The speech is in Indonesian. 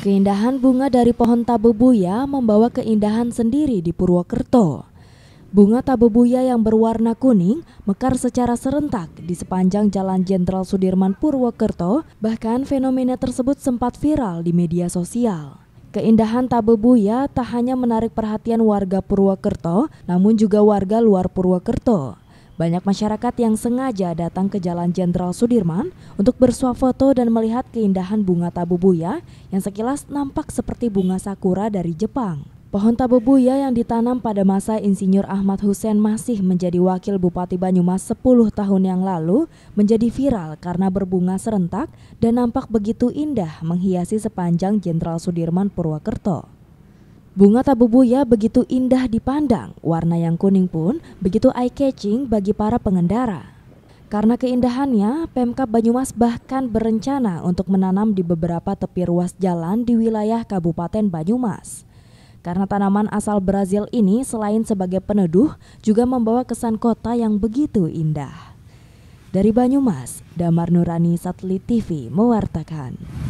Keindahan bunga dari pohon tabebuya membawa keindahan sendiri di Purwokerto. Bunga tabebuya yang berwarna kuning mekar secara serentak di sepanjang Jalan Jenderal Sudirman Purwokerto, bahkan fenomena tersebut sempat viral di media sosial. Keindahan tabebuya tak hanya menarik perhatian warga Purwokerto, namun juga warga luar Purwokerto. Banyak masyarakat yang sengaja datang ke Jalan Jenderal Sudirman untuk bersuah foto dan melihat keindahan bunga tabubuya yang sekilas nampak seperti bunga sakura dari Jepang. Pohon tabubuya yang ditanam pada masa Insinyur Ahmad Hussein masih menjadi wakil Bupati Banyumas 10 tahun yang lalu menjadi viral karena berbunga serentak dan nampak begitu indah menghiasi sepanjang Jenderal Sudirman Purwakerto. Bunga tabubuya begitu indah dipandang, warna yang kuning pun begitu eye-catching bagi para pengendara. Karena keindahannya, Pemkab Banyumas bahkan berencana untuk menanam di beberapa tepi ruas jalan di wilayah Kabupaten Banyumas. Karena tanaman asal Brazil ini selain sebagai peneduh, juga membawa kesan kota yang begitu indah. Dari Banyumas, Damar Nurani Satelit TV mewartakan.